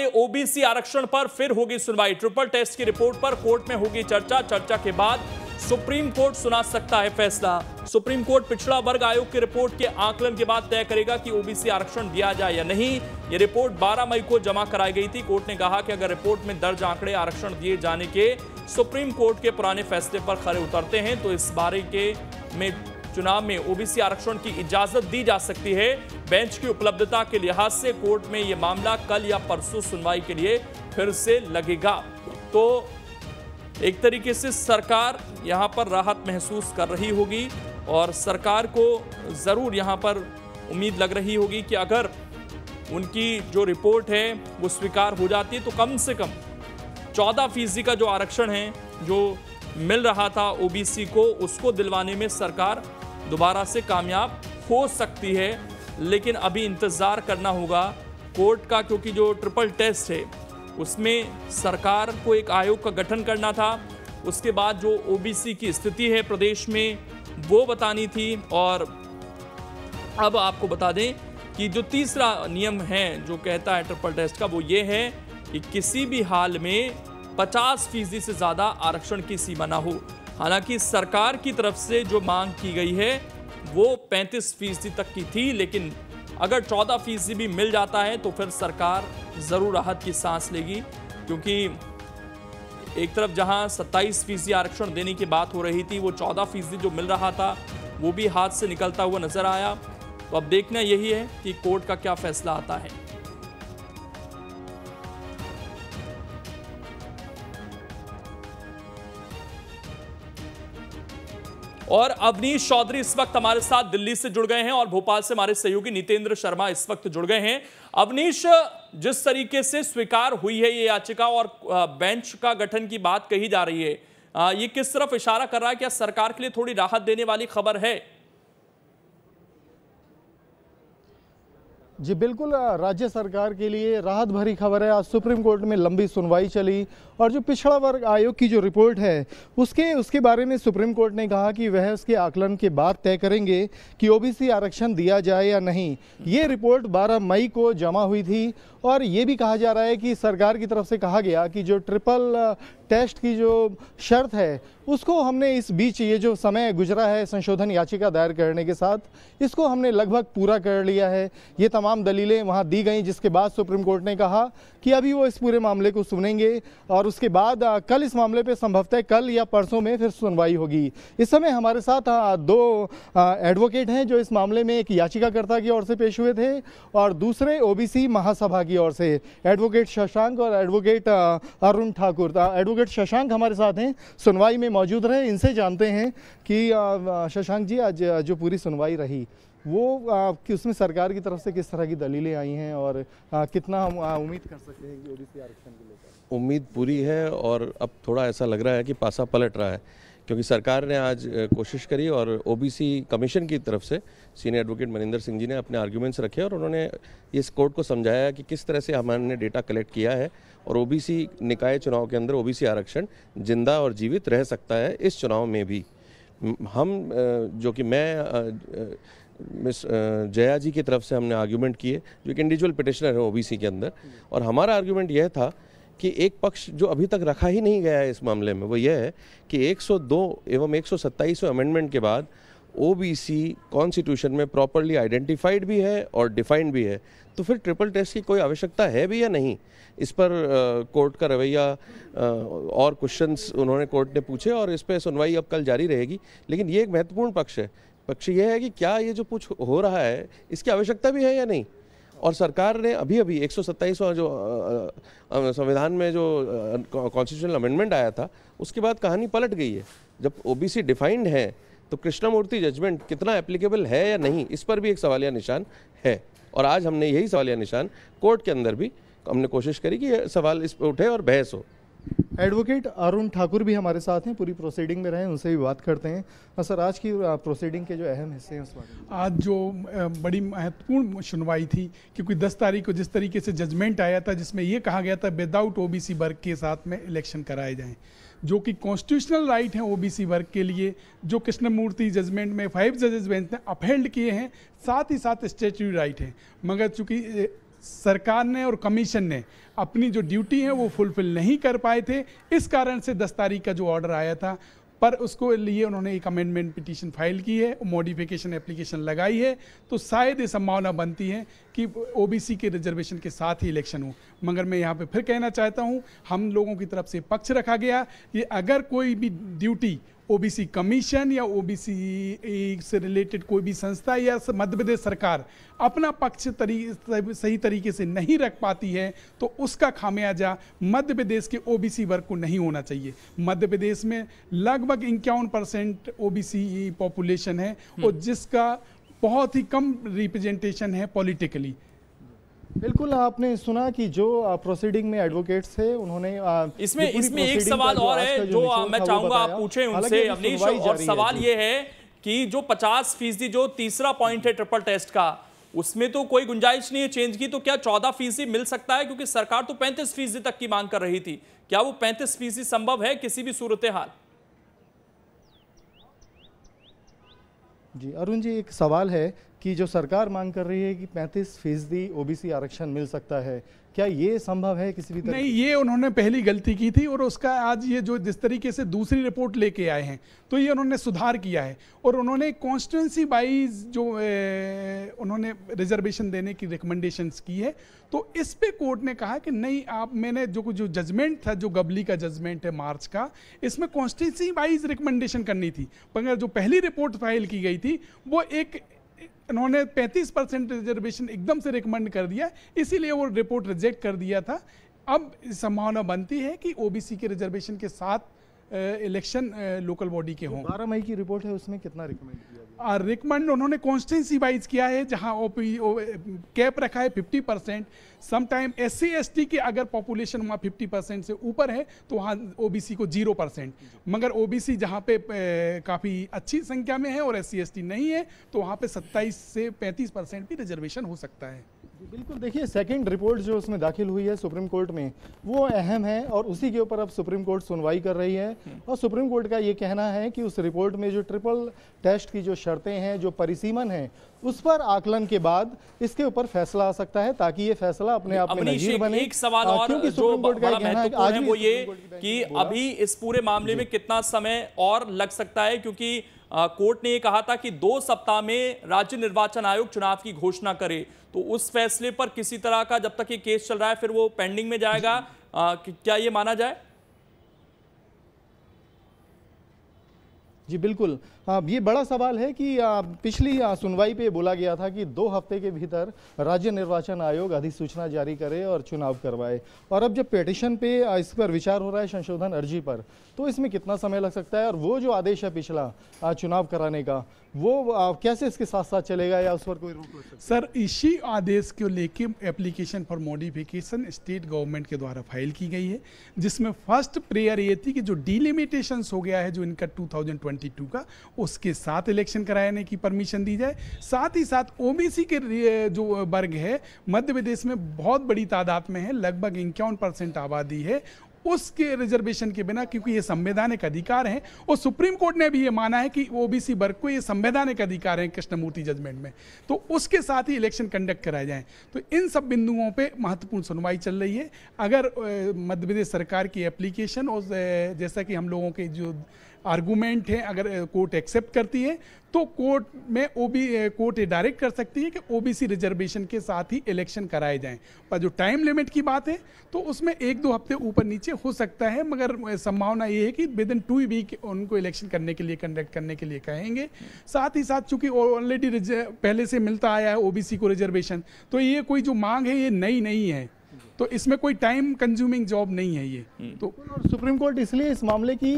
OBC आरक्षण पर फिर होगी सुनवाई ट्रिपल टेस्ट की रिपोर्ट पर कोर्ट में होगी चर्चा चर्चा के बाद सुप्रीम कोर्ट सुना सकता है फैसला सुप्रीम कोर्ट पिछड़ा वर्ग आयोग की रिपोर्ट के आकलन के बाद तय करेगा कि ओबीसी आरक्षण दिया जाए या नहीं ये रिपोर्ट 12 मई को जमा कराई गई थी कोर्ट ने कहा कि अगर रिपोर्ट में दर्ज आंकड़े आरक्षण दिए जाने के सुप्रीम कोर्ट के पुराने फैसले पर खड़े उतरते हैं तो इस बारे के में चुनाव में ओबीसी आरक्षण की इजाजत दी जा सकती है बेंच की उपलब्धता के लिहाज से कोर्ट में यह मामला कल या परसों सुनवाई के लिए फिर से लगेगा तो एक तरीके से सरकार यहाँ पर राहत महसूस कर रही होगी और सरकार को ज़रूर यहाँ पर उम्मीद लग रही होगी कि अगर उनकी जो रिपोर्ट है वो स्वीकार हो जाती तो कम से कम चौदह फीसदी का जो आरक्षण है जो मिल रहा था ओबीसी को उसको दिलवाने में सरकार दोबारा से कामयाब हो सकती है लेकिन अभी इंतज़ार करना होगा कोर्ट का क्योंकि जो ट्रिपल टेस्ट है उसमें सरकार को एक आयोग का गठन करना था उसके बाद जो ओबीसी की स्थिति है प्रदेश में वो बतानी थी और अब आपको बता दें कि जो तीसरा नियम है जो कहता है ट्रिपल टेस्ट का वो ये है कि किसी भी हाल में 50 फीसदी से ज़्यादा आरक्षण की सीमा ना हो हालांकि सरकार की तरफ से जो मांग की गई है वो 35 फीसदी तक की थी लेकिन अगर 14 फीसदी भी मिल जाता है तो फिर सरकार ज़रूर राहत की सांस लेगी क्योंकि एक तरफ जहां 27 फीसदी आरक्षण देने की बात हो रही थी वो 14 फीसदी जो मिल रहा था वो भी हाथ से निकलता हुआ नज़र आया तो अब देखना यही है कि कोर्ट का क्या फैसला आता है और अवनीश चौधरी इस वक्त हमारे साथ दिल्ली से जुड़ गए हैं और भोपाल से हमारे सहयोगी नितेंद्र शर्मा इस वक्त जुड़ गए हैं अवनीश जिस तरीके से स्वीकार हुई है ये याचिका और बेंच का गठन की बात कही जा रही है ये किस तरफ इशारा कर रहा है क्या सरकार के लिए थोड़ी राहत देने वाली खबर है जी बिल्कुल राज्य सरकार के लिए राहत भरी खबर है आज सुप्रीम कोर्ट में लंबी सुनवाई चली और जो पिछड़ा वर्ग आयोग की जो रिपोर्ट है उसके उसके बारे में सुप्रीम कोर्ट ने कहा कि वह उसके आकलन के बाद तय करेंगे कि ओबीसी आरक्षण दिया जाए या नहीं ये रिपोर्ट 12 मई को जमा हुई थी और ये भी कहा जा रहा है कि सरकार की तरफ से कहा गया कि जो ट्रिपल टेस्ट की जो शर्त है उसको हमने इस बीच ये जो समय गुजरा है संशोधन याचिका दायर करने के साथ इसको हमने लगभग पूरा कर लिया है ये तमाम दलीलें वहाँ दी गई जिसके बाद सुप्रीम कोर्ट ने कहा कि अभी वो इस पूरे मामले को सुनेंगे और उसके बाद कल इस मामले पर संभवतः कल या परसों में फिर सुनवाई होगी इस समय हमारे साथ दो एडवोकेट हैं जो इस मामले में एक याचिकाकर्ता की ओर से पेश हुए थे और दूसरे ओ महासभा की ओर से एडवोकेट शशांक और advocate Arun Thakur advocate advocate Shashank हमारे साथ हैं सुनवाई में मौजूद रहे इनसे जानते हैं कि शशांक जी आज जो पूरी सुनवाई रही वो कि उसमें सरकार की तरफ से किस तरह की दलीलें आई हैं और कितना हम उम्मीद कर सकते हैं कि ओबीसी आरक्षण को लेकर उम्मीद पूरी है और अब थोड़ा ऐसा लग रहा है कि पासा पलट रहा है क्योंकि सरकार ने आज कोशिश करी और ओबीसी कमीशन की तरफ से सीनियर एडवोकेट मनिंदर सिंह जी ने अपने आर्ग्यूमेंट्स रखे और उन्होंने इस कोर्ट को समझाया कि किस तरह से हमने डेटा कलेक्ट किया है और ओबीसी निकाय चुनाव के अंदर ओबीसी आरक्षण जिंदा और जीवित रह सकता है इस चुनाव में भी हम जो कि मैं मिस जया जी की तरफ से हमने आर्ग्यूमेंट किए जो एक इंडिविजुअल पिटिशनर है ओबीसी के अंदर और हमारा आर्ग्यूमेंट यह था कि एक पक्ष जो अभी तक रखा ही नहीं गया है इस मामले में वो ये है कि 102 एवं 127 अमेंडमेंट के बाद ओबीसी कॉन्स्टिट्यूशन में प्रॉपरली आइडेंटिफाइड भी है और डिफाइंड भी है तो फिर ट्रिपल टेस्ट की कोई आवश्यकता है भी या नहीं इस पर कोर्ट का रवैया और क्वेश्चंस उन्होंने कोर्ट ने पूछे और इस पर सुनवाई अब कल जारी रहेगी लेकिन ये एक महत्वपूर्ण पक्ष है पक्ष ये है कि क्या ये जो कुछ हो रहा है इसकी आवश्यकता भी है या नहीं और सरकार ने अभी अभी एक जो संविधान में जो कॉन्स्टिट्यूशनल अमेंडमेंट आया था उसके बाद कहानी पलट गई है जब ओबीसी डिफाइंड है तो कृष्णामूर्ति जजमेंट कितना एप्लीकेबल है या नहीं इस पर भी एक सवालिया निशान है और आज हमने यही सवालिया निशान कोर्ट के अंदर भी हमने कोशिश करी कि सवाल इस पर उठे और बहस हो एडवोकेट अरुण ठाकुर भी हमारे साथ हैं पूरी प्रोसीडिंग में रहे उनसे भी बात करते हैं और हाँ सर आज की प्रोसीडिंग के जो अहम हिस्से हैं उस बारे आज जो बड़ी महत्वपूर्ण सुनवाई थी क्योंकि 10 तारीख को जिस तरीके से जजमेंट आया था जिसमें यह कहा गया था विदाउट ओ बी वर्ग के साथ में इलेक्शन कराए जाएँ जो कि कॉन्स्टिट्यूशनल राइट हैं ओबीसी वर्ग के लिए जो कृष्णमूर्ति जजमेंट में फाइव जजेस बेंच ने अपहेल्ड किए हैं साथ ही साथ स्टेचुरी राइट हैं मगर चूंकि सरकार ने और कमीशन ने अपनी जो ड्यूटी है वो फुलफिल नहीं कर पाए थे इस कारण से दस तारीख का जो ऑर्डर आया था पर उसको लिए उन्होंने एक अमेंडमेंट पिटीशन फाइल की है मॉडिफिकेशन एप्लीकेशन लगाई है तो शायद ये संभावना बनती है कि ओबीसी के रिजर्वेशन के साथ ही इलेक्शन हो मगर मैं यहाँ पे फिर कहना चाहता हूँ हम लोगों की तरफ से पक्ष रखा गया कि अगर कोई भी ड्यूटी ओबीसी कमीशन या ओबीसी से रिलेटेड कोई भी संस्था या मध्य प्रदेश सरकार अपना पक्ष तरी, सही तरीके से नहीं रख पाती है तो उसका खामियाजा मध्य प्रदेश के ओबीसी वर्ग को नहीं होना चाहिए मध्य प्रदेश में लगभग इक्यावन परसेंट ओ पॉपुलेशन है और जिसका बहुत ही कम रिप्रेजेंटेशन है पॉलिटिकली बिल्कुल आपने सुना कि जो प्रोसीडिंग में एडवोकेट्स थे उन्होंने इसमें इसमें एक सवाल और है जो, जो मैं चाहूंगा आप पूछें उनसे अवनीश और सवाल ये है कि जो 50 फीसदी जो तीसरा पॉइंट है ट्रिपल टेस्ट का उसमें तो कोई गुंजाइश नहीं है चेंज की तो क्या चौदह फीसदी मिल सकता है क्योंकि सरकार तो पैंतीस फीसदी तक की मांग कर रही थी क्या वो पैंतीस फीसदी संभव है किसी भी सूरत हाल जी अरुण जी एक सवाल है कि जो सरकार मांग कर रही है कि 35 फीसदी ओबीसी आरक्षण मिल सकता है क्या ये संभव है किसी भी तरह नहीं ये उन्होंने पहली गलती की थी और उसका आज ये जो जिस तरीके से दूसरी रिपोर्ट लेके आए हैं तो ये उन्होंने सुधार किया है और उन्होंने कॉन्स्टिट्यूंसी वाइज जो ए, उन्होंने रिजर्वेशन देने की रिकमेंडेशंस की है तो इस पे कोर्ट ने कहा कि नहीं आप मैंने जो जो जजमेंट था जो गबली का जजमेंट है मार्च का इसमें कॉन्स्टिट्यूंसी वाइज रिकमेंडेशन करनी थी मगर जो पहली रिपोर्ट फाइल की गई थी वो एक उन्होंने 35 परसेंट रिजर्वेशन एकदम से रिकमेंड कर दिया इसीलिए वो रिपोर्ट रिजेक्ट कर दिया था अब संभावना बनती है कि ओबीसी के रिजर्वेशन के साथ इलेक्शन लोकल बॉडी के हों बारह मई की रिपोर्ट है उसमें कितना रिकमेंड किया रिकमेंड उन्होंने कॉन्स्टेंसी वाइज किया है जहां ओपी कैप रखा है fifty percent sometime S C S T के अगर पॉपुलेशन वहाँ फिफ्टी परसेंट से ऊपर है तो वहाँ ओ बी सी को जीरो परसेंट मगर ओ बी सी जहाँ पे काफ़ी अच्छी संख्या में है और एस सी एस टी नहीं है तो वहाँ पे सत्ताईस से पैंतीस परसेंट भी रिजर्वेशन हो सकता है बिल्कुल देखिए सेकंड रिपोर्ट जो उसमें दाखिल हुई है सुप्रीम कोर्ट में वो अहम है और उसी के ऊपर अब सुप्रीम कोर्ट सुनवाई कर रही है हम्म। और सुप्रीम कोर्ट का ये कहना है कि उस रिपोर्ट में जो ट्रिपल टेस्ट की जो शर्तें हैं जो परिसीमन है उस पर आकलन के बाद इसके ऊपर फैसला आ सकता है ताकि ये फैसला अपने आप में नजीर बने एक सवाल हाँ, और जो बड़ा महत्वपूर्ण है वो ये कि अभी इस पूरे मामले में कितना समय और लग सकता है क्योंकि कोर्ट ने ये कहा था कि दो सप्ताह में राज्य निर्वाचन आयोग चुनाव की घोषणा करे तो उस फैसले पर किसी तरह का जब तक ये केस चल रहा है फिर वो पेंडिंग में जाएगा आ, क्या ये माना जाए जी बिल्कुल ये बड़ा सवाल है कि पिछली सुनवाई पे बोला गया था कि दो हफ्ते के भीतर राज्य निर्वाचन आयोग अधिसूचना जारी करे और चुनाव करवाए और अब जब पेटिशन पे इस पर विचार हो रहा है संशोधन अर्जी पर तो इसमें कितना समय लग सकता है और वो जो आदेश है पिछला चुनाव कराने का वो आ, कैसे इसके साथ साथ चलेगा या उस पर कोई रोक सर इसी आदेश को लेके application for modification state government के द्वारा फाइल की गई है जिसमें फर्स्ट प्रेयर ये थी कि जो डिलिमिटेशंस हो गया है जो इनका 2022 का उसके साथ इलेक्शन कराने की परमिशन दी जाए साथ ही साथ ओ के जो वर्ग है मध्य प्रदेश में बहुत बड़ी तादाद में है लगभग इक्यावन आबादी है उसके रिजर्वेशन के बिना क्योंकि ये संवैधानिक अधिकार हैं और सुप्रीम कोर्ट ने भी ये माना है कि ओबीसी वर्ग को ये संवैधानिक अधिकार हैं कृष्णमूर्ति जजमेंट में तो उसके साथ ही इलेक्शन कंडक्ट कराए जाएं तो इन सब बिंदुओं पे महत्वपूर्ण सुनवाई चल रही है अगर मध्य प्रदेश सरकार की एप्लीकेशन और जैसा कि हम लोगों के जो आर्गूमेंट है अगर कोर्ट एक्सेप्ट करती है तो कोर्ट में ओ बी कोर्ट ये डायरेक्ट कर सकती है कि ओ बी सी रिजर्वेशन के साथ ही इलेक्शन कराए जाएं पर जो टाइम लिमिट की बात है तो उसमें एक दो हफ्ते ऊपर नीचे हो सकता है मगर संभावना ये है कि विद इन टू वीक उनको इलेक्शन करने के लिए कंडक्ट करने के लिए कहेंगे साथ ही साथ चूंकि ऑलरेडी पहले से मिलता आया है ओ को रिजर्वेशन तो ये कोई जो मांग है ये नई नहीं है तो इसमें कोई टाइम कंज्यूमिंग जॉब नहीं है ये हम्म। तो सुप्रीम कोर्ट इसलिए इस मामले की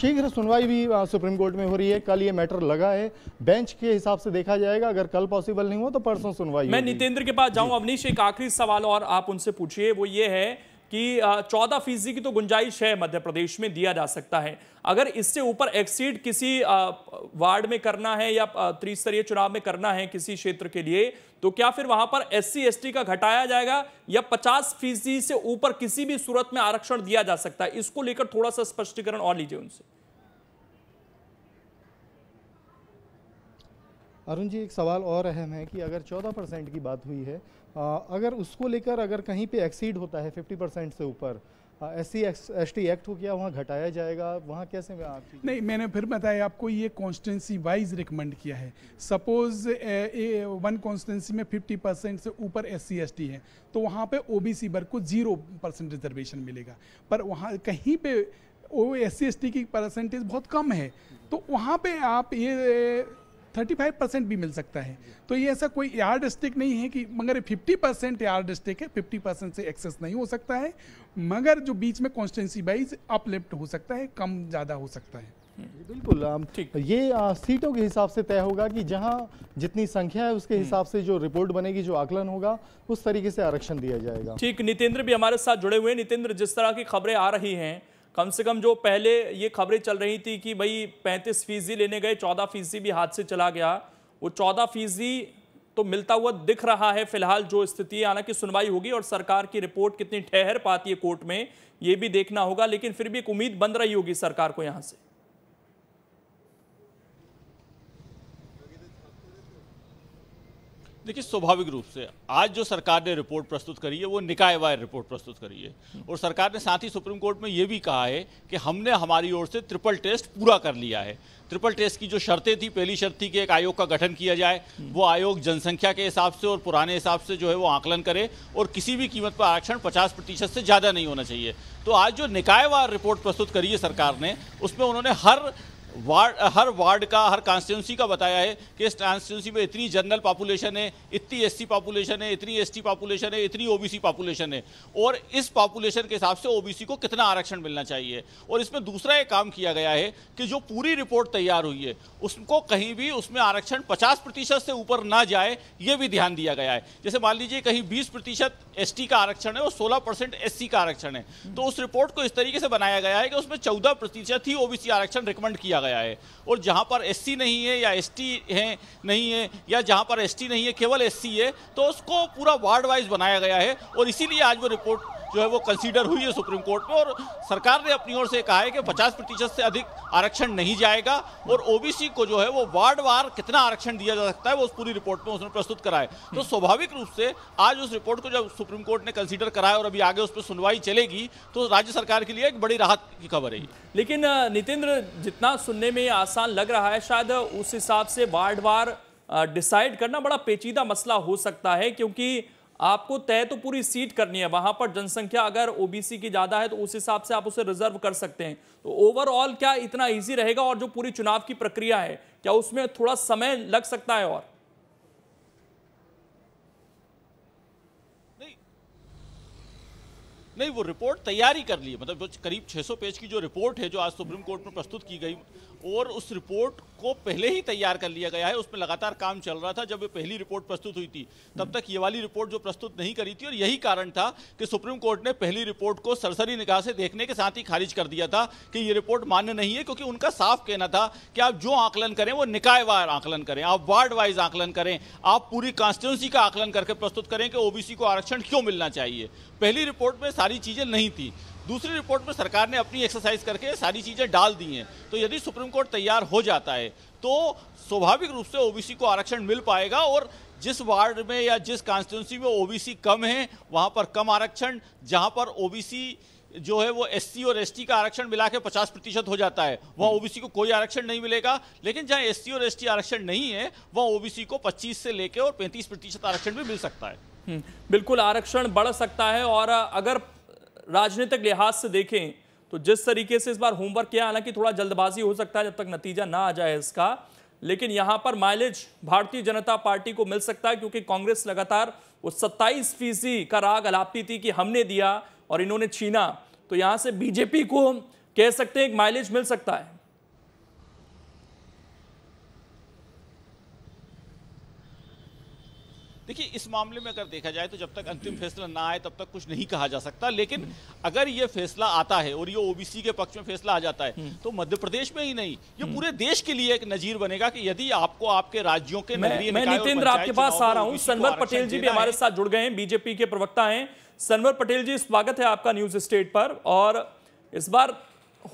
शीघ्र सुनवाई भी सुप्रीम कोर्ट में हो रही है कल ये मैटर लगा है बेंच के हिसाब से देखा जाएगा अगर कल पॉसिबल नहीं हो तो परसों सुनवाई मैं नितेंद्र के पास जाऊं अवनीश एक आखिरी सवाल और आप उनसे पूछिए वो ये है कि चौदह फीसदी की तो गुंजाइश है मध्य प्रदेश में दिया जा सकता है अगर इससे ऊपर एक्सीड किसी वार्ड में करना है या त्रिस्तरीय चुनाव में करना है किसी क्षेत्र के लिए तो क्या फिर वहां पर एस सी का घटाया जाएगा या पचास फीसदी से ऊपर किसी भी सूरत में आरक्षण दिया जा सकता है इसको लेकर थोड़ा सा स्पष्टीकरण और लीजिए उनसे अरुण जी एक सवाल और अहम है कि अगर 14 परसेंट की बात हुई है अगर उसको लेकर अगर कहीं पे एक्सीड होता है 50 परसेंट से ऊपर S C S T act हो गया वहाँ घटाया जाएगा वहाँ कैसे आप नहीं मैंने फिर बताया आपको ये कॉन्स्टेंसी वाइज रिकमेंड किया है सपोज वन कॉन्स्टेंसी में 50 परसेंट से ऊपर एस सी एस टी है तो वहाँ पे सी वर्ग को जीरो परसेंट रिजर्वेशन मिलेगा पर वहाँ कहीं पे O S C S T की परसेंटेज बहुत कम है तो वहाँ पे आप ये थर्टी फाइव परसेंट भी मिल सकता है तो ये ऐसा कोई यार डिस्ट्रिक्ट नहीं है कि मगर फिफ्टी परसेंट यार्ड डिस्ट्रिक्ट है फिफ्टी परसेंट से एक्सेस नहीं हो सकता है मगर जो बीच में कॉन्स्टेंसी वाइज अपलिफ्ट हो सकता है कम ज़्यादा हो सकता है बिल्कुल ये आ, सीटों के हिसाब से तय होगा कि जहाँ जितनी संख्या है उसके हम्म। हिसाब से जो रिपोर्ट बनेगी जो आकलन होगा उस तरीके से आरक्षण दिया जाएगा ठीक नितेंद्र भी हमारे साथ जुड़े हुए नितेंद्र जिस तरह की खबरें आ रही हैं कम से कम जो पहले ये खबरें चल रही थी कि भाई पैंतीस फीसदी लेने गए चौदह फीसदी भी हाथ से चला गया वो चौदह फीसदी तो मिलता हुआ दिख रहा है फिलहाल जो स्थिति है हालांकि सुनवाई होगी और सरकार की रिपोर्ट कितनी ठहर पाती है कोर्ट में ये भी देखना होगा लेकिन फिर भी एक उम्मीद बन रही होगी सरकार को यहाँ से देखिए स्वाभाविक रूप से आज जो सरकार ने रिपोर्ट प्रस्तुत करी है वो निकाय वायर रिपोर्ट प्रस्तुत करी है और सरकार ने साथ ही सुप्रीम कोर्ट में ये भी कहा है कि हमने हमारी ओर से ट्रिपल टेस्ट पूरा कर लिया है ट्रिपल टेस्ट की जो शर्तें थी पहली शर्त थी कि एक आयोग का गठन किया जाए वो आयोग जनसंख्या के हिसाब से और पुराने हिसाब से जो है वो आकलन करे और किसी भी कीमत पर आरक्षण पचास प्रतिशत से ज़्यादा नहीं होना चाहिए तो आज जो निकायवार रिपोर्ट प्रस्तुत करी है सरकार ने उसमें उन्होंने हर वार्ड हर वार्ड का हर कॉन्स्टिट्यूंसी का बताया है कि इस कॉन्स्टिट्यूंसी में इतनी जनरल पॉपुलेशन है इतनी एससी पॉपुलेशन है इतनी एसटी पॉपुलेशन है इतनी ओबीसी पॉपुलेशन है और इस पॉपुलेशन के हिसाब से ओबीसी को कितना आरक्षण मिलना चाहिए और इसमें दूसरा एक काम किया गया है कि जो पूरी रिपोर्ट तैयार हुई है उसको कहीं भी उसमें आरक्षण पचास प्रतिशत से ऊपर ना जाए ये भी ध्यान दिया गया है जैसे मान लीजिए कहीं बीस प्रतिशत टी का आरक्षण है और सोलह परसेंट सी का आरक्षण है तो उस रिपोर्ट को इस तरीके से बनाया गया है कि उसमें चौदह प्रतिशत ही ओबीसी आरक्षण रिकमेंड किया गया है और जहाँ पर एस नहीं है या एस टी नहीं है या जहाँ पर एस नहीं है केवल एस है तो उसको पूरा वार्ड वाइज बनाया गया है और इसीलिए आज वो रिपोर्ट जो है वो कंसीडर हुई है सुप्रीम कोर्ट में और सरकार ने अपनी ओर से कहा है कि 50 प्रतिशत से अधिक आरक्षण नहीं जाएगा और ओबीसी को जो है वो वार्ड वार कितना आरक्षण दिया जा सकता है वो उस पूरी रिपोर्ट में उसने प्रस्तुत कराए तो स्वाभाविक रूप से आज उस रिपोर्ट को जब सुप्रीम कोर्ट ने कंसिडर कराया और अभी आगे उस पर सुनवाई चलेगी तो राज्य सरकार के लिए एक बड़ी राहत की खबर है लेकिन नितेंद्र जितना सुनने में आसान लग रहा है शायद उस हिसाब से वार्ड वार डिसाइड करना बड़ा पेचीदा मसला हो सकता है क्योंकि आपको तय तो पूरी सीट करनी है वहां पर जनसंख्या अगर ओबीसी की ज्यादा है तो उस हिसाब से आप उसे रिजर्व कर सकते हैं तो ओवरऑल क्या इतना इजी रहेगा और जो पूरी चुनाव की प्रक्रिया है क्या उसमें थोड़ा समय लग सकता है और नहीं वो रिपोर्ट तैयारी कर ली है मतलब जो करीब 600 पेज की जो रिपोर्ट है जो आज सुप्रीम कोर्ट में प्रस्तुत की गई और उस रिपोर्ट को पहले ही तैयार कर लिया गया है उसमें लगातार काम चल रहा था जब ये पहली रिपोर्ट प्रस्तुत हुई थी तब तक ये वाली रिपोर्ट जो प्रस्तुत नहीं करी थी और यही कारण था कि सुप्रीम कोर्ट ने पहली रिपोर्ट को सरसरी निगाह से देखने के साथ ही खारिज कर दिया था कि ये रिपोर्ट मान्य नहीं है क्योंकि उनका साफ कहना था कि आप जो आकलन करें वो निकायवार आकलन करें आप वार्ड वाइज आकलन करें आप पूरी कॉन्स्टिट्यूंसी का आकलन करके प्रस्तुत करें कि ओबीसी को आरक्षण क्यों मिलना चाहिए पहली रिपोर्ट में सारी चीज़ें नहीं थी दूसरी रिपोर्ट में सरकार ने अपनी एक्सरसाइज करके सारी चीज़ें डाल दी हैं तो यदि सुप्रीम कोर्ट तैयार हो जाता है तो स्वाभाविक रूप से ओबीसी को आरक्षण मिल पाएगा और जिस वार्ड में या जिस कॉन्स्टिट्यूंसी में ओबीसी कम है वहाँ पर कम आरक्षण जहाँ पर ओबीसी जो है वो एससी और एसटी का आरक्षण मिला के पचास प्रतिशत हो जाता है वहाँ ओबीसी हम्म। को कोई आरक्षण नहीं मिलेगा लेकिन जहाँ एससी और एसटी आरक्षण नहीं है वहाँ ओबीसी को 25 से लेकर और 35 प्रतिशत आरक्षण भी मिल सकता है हम्म, बिल्कुल आरक्षण बढ़ सकता है और अगर राजनीतिक लिहाज से देखें तो जिस तरीके से इस बार होमवर्क किया हालांकि थोड़ा जल्दबाजी हो सकता है जब तक नतीजा ना आ जाए इसका लेकिन यहां पर माइलेज भारतीय जनता पार्टी को मिल सकता है क्योंकि कांग्रेस लगातार वो सत्ताईस फीसदी का राग अलापती थी कि हमने दिया और इन्होंने छीना तो यहां से बीजेपी को कह सकते हैं एक माइलेज मिल सकता है देखिए इस मामले में अगर देखा जाए तो जब तक अंतिम फैसला ना आए तब तक कुछ नहीं कहा जा सकता लेकिन अगर ये फैसला आता है और ये ओबीसी के पक्ष में फैसला आ जाता है तो मध्य प्रदेश में ही नहीं ये पूरे देश के लिए एक नजीर बनेगा कि यदि आपको आपके राज्यों के मैं नितेंद्र आपके पास आ रहा हूँ सनवर पटेल जी भी हमारे साथ जुड़ गए हैं बीजेपी के प्रवक्ता है सनवर पटेल जी स्वागत है आपका न्यूज स्टेट पर और इस बार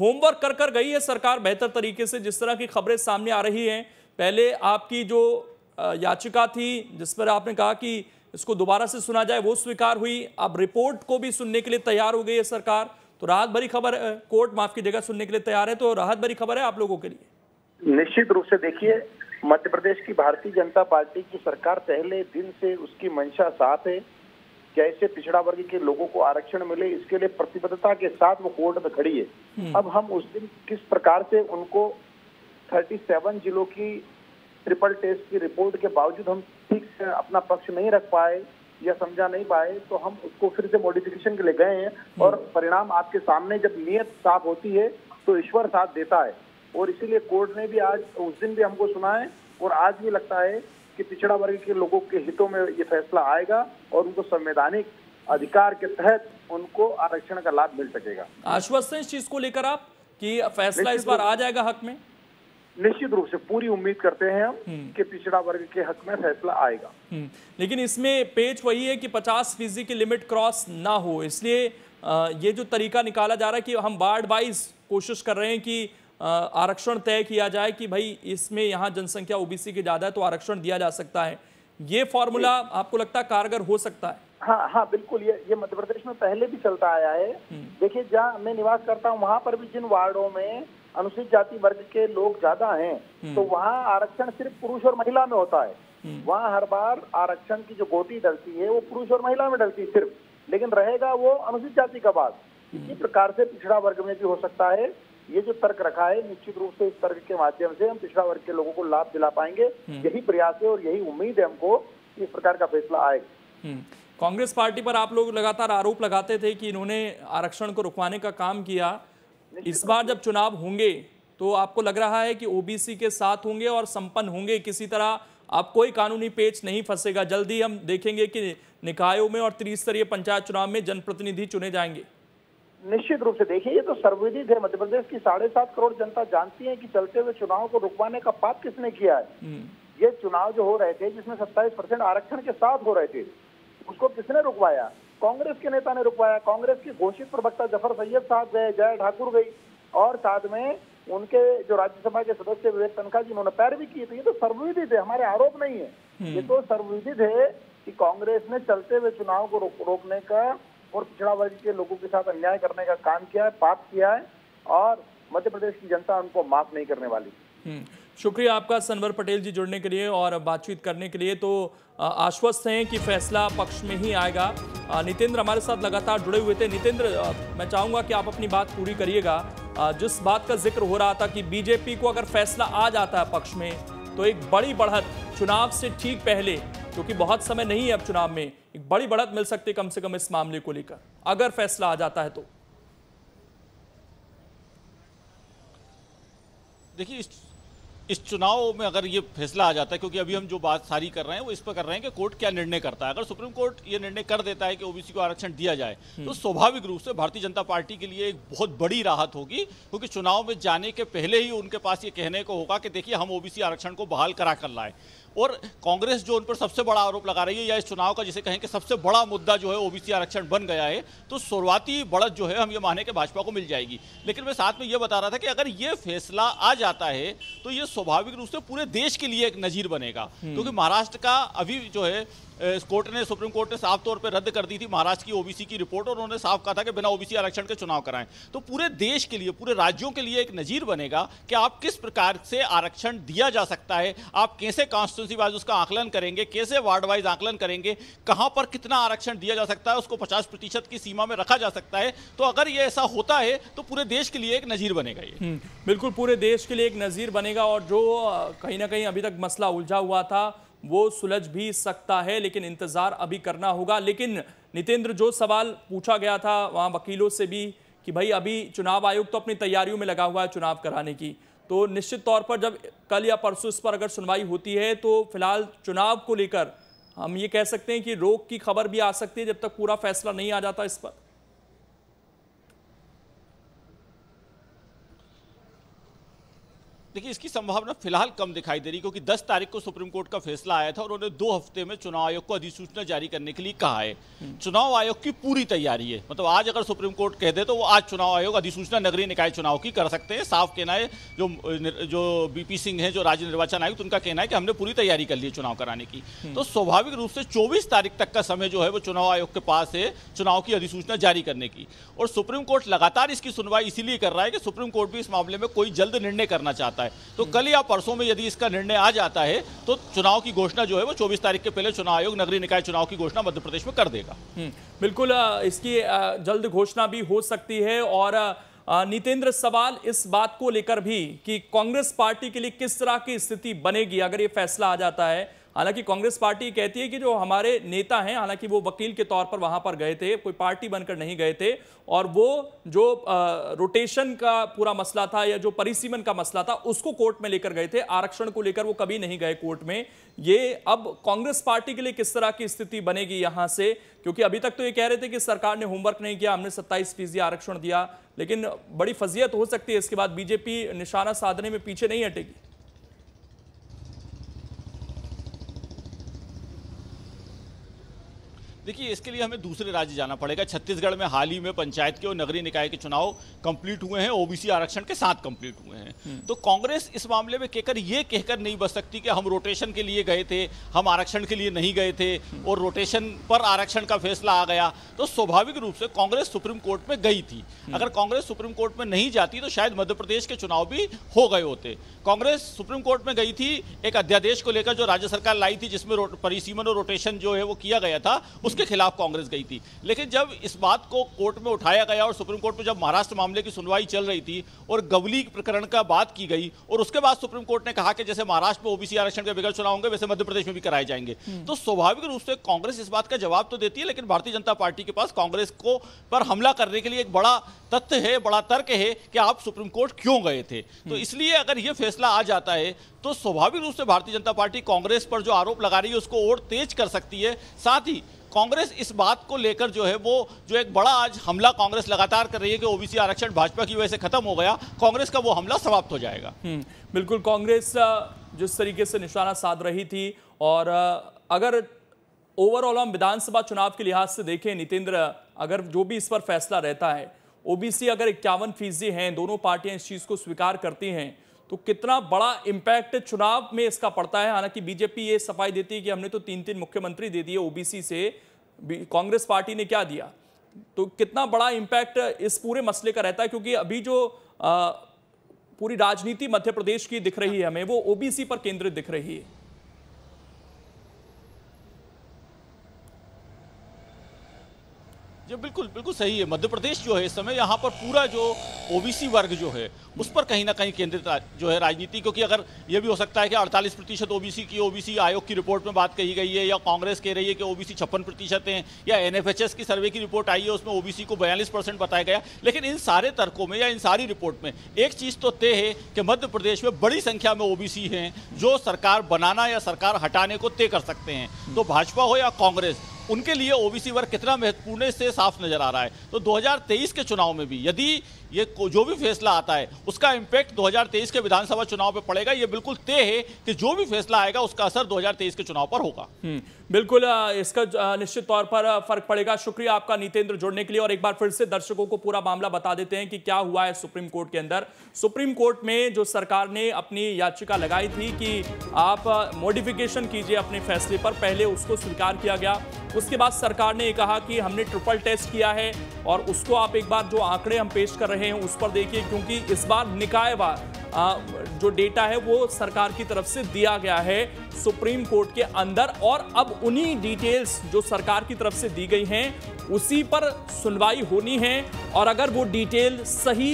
होमवर्क कर कर गई है सरकार बेहतर तरीके से जिस तरह की खबरें सामने आ रही हैं पहले आपकी जो याचिका थी जिस पर आपने कहा कि इसको दोबारा से सुना जाए वो स्वीकार हुई अब रिपोर्ट को भी सुनने के लिए तैयार हो गई है सरकार तो राहत भरी खबर कोर्ट माफ की जगह सुनने के लिए तैयार है तो राहत भरी खबर है आप लोगों के लिए निश्चित रूप से देखिए मध्य प्रदेश की भारतीय जनता पार्टी की सरकार पहले दिन से उसकी मंशा साथ है कैसे पिछड़ा वर्ग के लोगों को आरक्षण मिले इसके लिए प्रतिबद्धता के साथ वो कोर्ट में खड़ी है हम्म। अब हम उस दिन किस प्रकार से उनको 37 जिलों की ट्रिपल टेस्ट की रिपोर्ट के बावजूद हम ठीक से अपना पक्ष नहीं रख पाए या समझा नहीं पाए तो हम उसको फिर से मॉडिफिकेशन के लिए गए हैं हम्म। और परिणाम आपके सामने जब नियत साफ होती है तो ईश्वर साथ देता है और इसीलिए कोर्ट ने भी आज उस दिन भी हमको सुना है और आज भी लगता है कि पिछड़ा वर्ग के लोगों के हितों में ये फैसला आएगा और उनको संवैधानिक अधिकार के तहत उनको आरक्षण का लाभ मिल सकेगा आश्वस्त है इस चीज को लेकर आप कि फैसला इस बार तो- आ जाएगा हक में निश्चित रूप से पूरी उम्मीद करते हैं हम हम्म। कि पिछड़ा वर्ग के हक में फैसला आएगा हम्म। लेकिन इसमें पेच वही है कि 50 फीसदी की लिमिट क्रॉस ना हो इसलिए ये जो तरीका निकाला जा रहा है कि हम वार्ड वाइज कोशिश कर रहे हैं कि आरक्षण तय किया जाए कि भाई इसमें यहाँ जनसंख्या ओबीसी की ज़्यादा है तो आरक्षण दिया जा सकता है ये फॉर्मूला आपको लगता है कारगर हो सकता है हाँ हाँ बिल्कुल ये ये मध्य प्रदेश में पहले भी चलता आया है हम्म। देखिए जहाँ मैं निवास करता हूँ वहाँ पर भी जिन वार्डों में अनुसूचित जाति वर्ग के लोग ज्यादा हैं हम्म। तो वहाँ आरक्षण सिर्फ पुरुष और महिला में होता है हम्म। वहाँ हर बार आरक्षण की जो गोटी डलती है वो पुरुष और महिला में डलती है सिर्फ लेकिन रहेगा वो अनुसूचित जाति का बात हम्म। इसी प्रकार से पिछड़ा वर्ग में भी हो सकता है ये जो तर्क रखा है निश्चित रूप से इस तर्क के माध्यम से हम पिछड़ा वर्ग के लोगों को लाभ दिला पाएंगे यही प्रयास है और यही उम्मीद है हमको इस प्रकार का फैसला आएगा कांग्रेस पार्टी पर आप लोग लगातार आरोप लगाते थे कि इन्होंने आरक्षण को रुकवाने का काम किया इस बार जब चुनाव होंगे तो आपको लग रहा है कि ओबीसी के साथ होंगे और संपन्न होंगे किसी तरह आप कोई कानूनी पेच नहीं फंसेगा जल्दी हम देखेंगे कि निकायों में और त्रिस्तरीय पंचायत चुनाव में जनप्रतिनिधि चुने जाएंगे निश्चित रूप से देखिए ये तो सर्वविदित है मध्य प्रदेश की साढ़े सात करोड़ जनता जानती है कि चलते हुए चुनाव को रुकवाने का पाप किसने किया है हम्म। ये चुनाव जो हो रहे थे जिसमें सत्ताईस परसेंट आरक्षण के साथ हो रहे थे उसको किसने रुकवाया कांग्रेस के नेता ने रुकवाया कांग्रेस के घोषित प्रवक्ता जफर सैयद साहब गए जया ठाकुर गई और साथ में उनके जो राज्यसभा के सदस्य विवेक तनखा जी उन्होंने पैरवी की तो ये तो सर्वविदित है हमारे आरोप नहीं है हम्म। ये तो सर्वविदित है कि कांग्रेस ने चलते हुए चुनाव को रोक, रोकने का और पिछड़ा वर्ग के लोगों के साथ अन्याय करने का काम किया है पाप किया है और मध्य प्रदेश की जनता उनको माफ नहीं करने वाली हम्म। शुक्रिया आपका सनवर पटेल जी जुड़ने के लिए और बातचीत करने के लिए तो आश्वस्त हैं कि फैसला पक्ष में ही आएगा नितेंद्र हमारे साथ लगातार जुड़े हुए थे नितेंद्र मैं चाहूँगा कि आप अपनी बात पूरी करिएगा जिस बात का जिक्र हो रहा था कि बीजेपी को अगर फैसला आ जाता है पक्ष में तो एक बड़ी बढ़त चुनाव से ठीक पहले क्योंकि बहुत समय नहीं है अब चुनाव में एक बड़ी बढ़त मिल सकती है कम से कम इस मामले को लेकर अगर फैसला आ जाता है तो देखिए इस चुनाव में अगर ये फैसला आ जाता है क्योंकि अभी हम जो बात सारी कर रहे हैं वो इस पर कर रहे हैं कि कोर्ट क्या निर्णय करता है अगर सुप्रीम कोर्ट ये निर्णय कर देता है कि ओबीसी को आरक्षण दिया जाए हम्म। तो स्वाभाविक रूप से भारतीय जनता पार्टी के लिए एक बहुत बड़ी राहत होगी क्योंकि चुनाव में जाने के पहले ही उनके पास ये कहने को होगा कि देखिए हम ओबीसी आरक्षण को बहाल करा कर लाए और कांग्रेस जो उन पर सबसे बड़ा आरोप लगा रही है या इस चुनाव का जिसे कहें कि सबसे बड़ा मुद्दा जो है ओबीसी आरक्षण बन गया है तो शुरुआती बढ़त जो है हम ये माने के भाजपा को मिल जाएगी लेकिन मैं साथ में ये बता रहा था कि अगर ये फैसला आ जाता है तो ये स्वाभाविक रूप से पूरे देश के लिए एक नज़ीर बनेगा हम्म। क्योंकि महाराष्ट्र का अभी जो है कोर्ट ने सुप्रीम कोर्ट ने साफ तौर पर रद्द कर दी थी महाराष्ट्र की ओबीसी की रिपोर्ट और उन्होंने साफ कहा था कि बिना ओबीसी आरक्षण के चुनाव कराएं तो पूरे देश के लिए पूरे राज्यों के लिए एक नज़ीर बनेगा कि आप किस प्रकार से आरक्षण दिया जा सकता है आप कैसे कॉन्स्टिट्यूंसी वाइज उसका आंकलन करेंगे कैसे वार्ड वाइज आंकलन करेंगे कहाँ पर कितना आरक्षण दिया जा सकता है उसको पचास प्रतिशत की सीमा में रखा जा सकता है तो अगर ये ऐसा होता है तो पूरे देश के लिए एक नज़ीर बनेगा ये हम्म, बिल्कुल पूरे देश के लिए एक नज़ीर बनेगा बनेगा और जो कहीं ना कहीं अभी तक मसला उलझा हुआ था वो सुलझ भी सकता है लेकिन इंतज़ार अभी करना होगा लेकिन नितेंद्र जो सवाल पूछा गया था वहाँ वकीलों से भी कि भाई अभी चुनाव आयोग तो अपनी तैयारियों में लगा हुआ है चुनाव कराने की तो निश्चित तौर पर जब कल या परसों इस पर अगर सुनवाई होती है तो फिलहाल चुनाव को लेकर हम ये कह सकते हैं कि रोक की खबर भी आ सकती है जब तक पूरा फैसला नहीं आ जाता इस पर देखिए इसकी संभावना फिलहाल कम दिखाई दे रही क्योंकि 10 तारीख को सुप्रीम कोर्ट का फैसला आया था और उन्होंने दो हफ्ते में चुनाव आयोग को अधिसूचना जारी करने के लिए कहा है हम्म। चुनाव आयोग की पूरी तैयारी है मतलब आज अगर सुप्रीम कोर्ट कह दे तो वो आज चुनाव आयोग अधिसूचना नगरीय निकाय चुनाव की कर सकते हैं साफ कहना है जो जो बीपी सिंह है जो राज्य निर्वाचन आयुक्त उनका कहना है कि हमने पूरी तैयारी कर ली चुनाव कराने की हम्म। तो स्वाभाविक रूप से चौबीस तारीख तक का समय जो है वो चुनाव आयोग के पास है चुनाव की अधिसूचना जारी करने की और सुप्रीम कोर्ट लगातार इसकी सुनवाई इसीलिए कर रहा है कि सुप्रीम कोर्ट भी इस मामले में कोई जल्द निर्णय करना चाहता जाता है तो कल या परसों में यदि इसका निर्णय आ जाता है तो चुनाव की घोषणा जो है वो चौबीस तारीख के पहले चुनाव आयोग नगरीय निकाय चुनाव की घोषणा मध्य प्रदेश में कर देगा हम्म, बिल्कुल इसकी जल्द घोषणा भी हो सकती है और नितेंद्र सवाल इस बात को लेकर भी कि कांग्रेस पार्टी के लिए किस तरह की स्थिति बनेगी अगर ये फैसला आ जाता है हालांकि कांग्रेस पार्टी कहती है कि जो हमारे नेता हैं हालांकि वो वकील के तौर पर वहां पर गए थे कोई पार्टी बनकर नहीं गए थे और वो जो रोटेशन का पूरा मसला था या जो परिसीमन का मसला था उसको कोर्ट में लेकर गए थे आरक्षण को लेकर वो कभी नहीं गए कोर्ट में ये अब कांग्रेस पार्टी के लिए किस तरह की स्थिति बनेगी यहां से क्योंकि अभी तक तो ये कह रहे थे कि सरकार ने होमवर्क नहीं किया हमने सत्ताईस फीसदी आरक्षण दिया लेकिन बड़ी फजीयत हो सकती है इसके बाद बीजेपी निशाना साधने में पीछे नहीं हटेगी देखिए इसके लिए हमें दूसरे राज्य जाना पड़ेगा छत्तीसगढ़ में हाल ही में पंचायत के और नगरीय निकाय के चुनाव कंप्लीट हुए हैं ओबीसी आरक्षण के साथ कंप्लीट हुए हैं हम्म। तो कांग्रेस इस मामले में कहकर ये कहकर नहीं बच सकती कि हम रोटेशन के लिए गए थे हम आरक्षण के लिए नहीं गए थे और रोटेशन पर आरक्षण का फैसला आ गया तो स्वाभाविक रूप से कांग्रेस सुप्रीम कोर्ट में गई थी हम्म। अगर कांग्रेस सुप्रीम कोर्ट में नहीं जाती तो शायद मध्य प्रदेश के चुनाव भी हो गए होते कांग्रेस सुप्रीम कोर्ट में गई थी एक अध्यादेश को लेकर जो राज्य सरकार लाई थी जिसमें परिसीमन और रोटेशन जो है वो किया गया था उसके खिलाफ कांग्रेस गई थी लेकिन जब इस बात को कोर्ट में उठाया गया और सुप्रीम कोर्ट में जब महाराष्ट्र मामले की सुनवाई चल रही थी और गवली प्रकरण का बात की गई और उसके बाद सुप्रीम कोर्ट ने कहा कि जैसे महाराष्ट्र में ओबीसी आरक्षण के बिगड़ चुनाव होंगे वैसे मध्य प्रदेश में भी कराए जाएंगे हम्म। तो स्वाभाविक रूप से कांग्रेस इस बात का जवाब तो देती है लेकिन भारतीय जनता पार्टी के पास कांग्रेस को पर हमला करने के लिए एक बड़ा तथ्य है बड़ा तर्क है कि आप सुप्रीम कोर्ट क्यों गए थे तो हम्म। इसलिए अगर यह फैसला आ जाता है तो स्वाभाविक रूप से भारतीय जनता पार्टी कांग्रेस पर जो आरोप लगा रही है उसको और तेज कर सकती है साथ ही कांग्रेस इस बात को लेकर जो है वो जो एक बड़ा आज हमला कांग्रेस लगातार कर रही है कि ओबीसी आरक्षण भाजपा की वजह से खत्म हो गया कांग्रेस का वो हमला समाप्त हो जाएगा हम्म, बिल्कुल कांग्रेस जिस तरीके से निशाना साध रही थी और अगर ओवरऑल हम विधानसभा चुनाव के लिहाज से देखें नितेंद्र अगर जो भी इस पर फैसला रहता है ओबीसी अगर इक्यावन फीसदी हैं दोनों पार्टियां इस चीज़ को स्वीकार करती हैं तो कितना बड़ा इम्पैक्ट चुनाव में इसका पड़ता है हालांकि बीजेपी ये सफाई देती है कि हमने तो तीन तीन मुख्यमंत्री दे दिए ओबीसी से कांग्रेस पार्टी ने क्या दिया तो कितना बड़ा इम्पैक्ट इस पूरे मसले का रहता है क्योंकि अभी जो आ, पूरी राजनीति मध्य प्रदेश की दिख रही है हमें वो ओबीसी पर केंद्रित दिख रही है बिल्कुल बिल्कुल सही है मध्य प्रदेश जो है इस समय यहाँ पर पूरा जो ओबीसी वर्ग जो है उस पर कहीं ना कहीं केंद्रित जो है राजनीति क्योंकि अगर ये भी हो सकता है कि 48 प्रतिशत ओबीसी की ओबीसी आयोग की रिपोर्ट में बात कही गई है या कांग्रेस कह रही है कि ओबीसी छप्पन प्रतिशत है या एन की सर्वे की रिपोर्ट आई है उसमें ओबीसी को बयालीस परसेंट बताया गया लेकिन इन सारे तर्कों में या इन सारी रिपोर्ट में एक चीज़ तो तय है कि मध्य प्रदेश में बड़ी संख्या में ओबीसी हैं जो सरकार बनाना या सरकार हटाने को तय कर सकते हैं तो भाजपा हो या कांग्रेस उनके लिए ओबीसी वर्ग कितना महत्वपूर्ण से साफ नजर आ रहा है तो 2023 के चुनाव में भी यदि ये जो भी फैसला आता है उसका इम्पैक्ट 2023 के विधानसभा चुनाव पर पड़ेगा ये बिल्कुल तय है कि जो भी फैसला आएगा उसका असर 2023 के चुनाव पर होगा हम्म, बिल्कुल इसका निश्चित तौर पर फर्क पड़ेगा शुक्रिया आपका नितेंद्र जोड़ने के लिए और एक बार फिर से दर्शकों को पूरा मामला बता देते हैं कि क्या हुआ है सुप्रीम कोर्ट के अंदर सुप्रीम कोर्ट में जो सरकार ने अपनी याचिका लगाई थी कि आप मॉडिफिकेशन कीजिए अपने फैसले पर पहले उसको स्वीकार किया गया उसके बाद सरकार ने कहा कि हमने ट्रिपल टेस्ट किया है और उसको आप एक बार जो आंकड़े हम पेश कर रहे हैं उस पर देखिए क्योंकि इस बार निकाय बार जो डेटा है वो सरकार की तरफ से दिया गया है सुप्रीम कोर्ट के अंदर और अब उन्हीं डिटेल्स जो सरकार की तरफ से दी गई हैं उसी पर सुनवाई होनी है और अगर वो डिटेल सही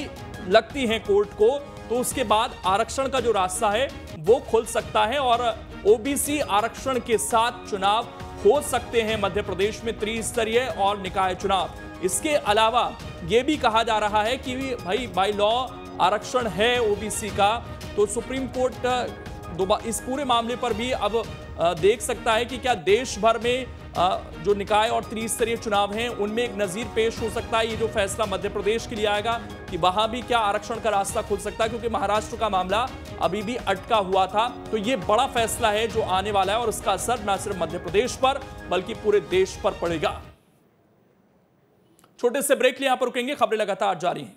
लगती हैं कोर्ट को तो उसके बाद आरक्षण का जो रास्ता है वो खुल सकता है और ओबीसी आरक्षण के साथ चुनाव हो सकते हैं मध्य प्रदेश में त्रिस्तरीय और निकाय चुनाव इसके अलावा यह भी कहा जा रहा है कि भाई बाई लॉ आरक्षण है ओबीसी का तो सुप्रीम कोर्ट इस पूरे मामले पर भी अब देख सकता है कि क्या देश भर में जो निकाय और त्रिस्तरीय चुनाव हैं उनमें एक नज़ीर पेश हो सकता है ये जो फैसला मध्य प्रदेश के लिए आएगा कि वहाँ भी क्या आरक्षण का रास्ता खुल सकता है क्योंकि महाराष्ट्र का मामला अभी भी अटका हुआ था तो ये बड़ा फैसला है जो आने वाला है और इसका असर न सिर्फ मध्य प्रदेश पर बल्कि पूरे देश पर पड़ेगा छोटे से ब्रेक लिए यहाँ पर रुकेंगे खबरें लगातार जारी हैं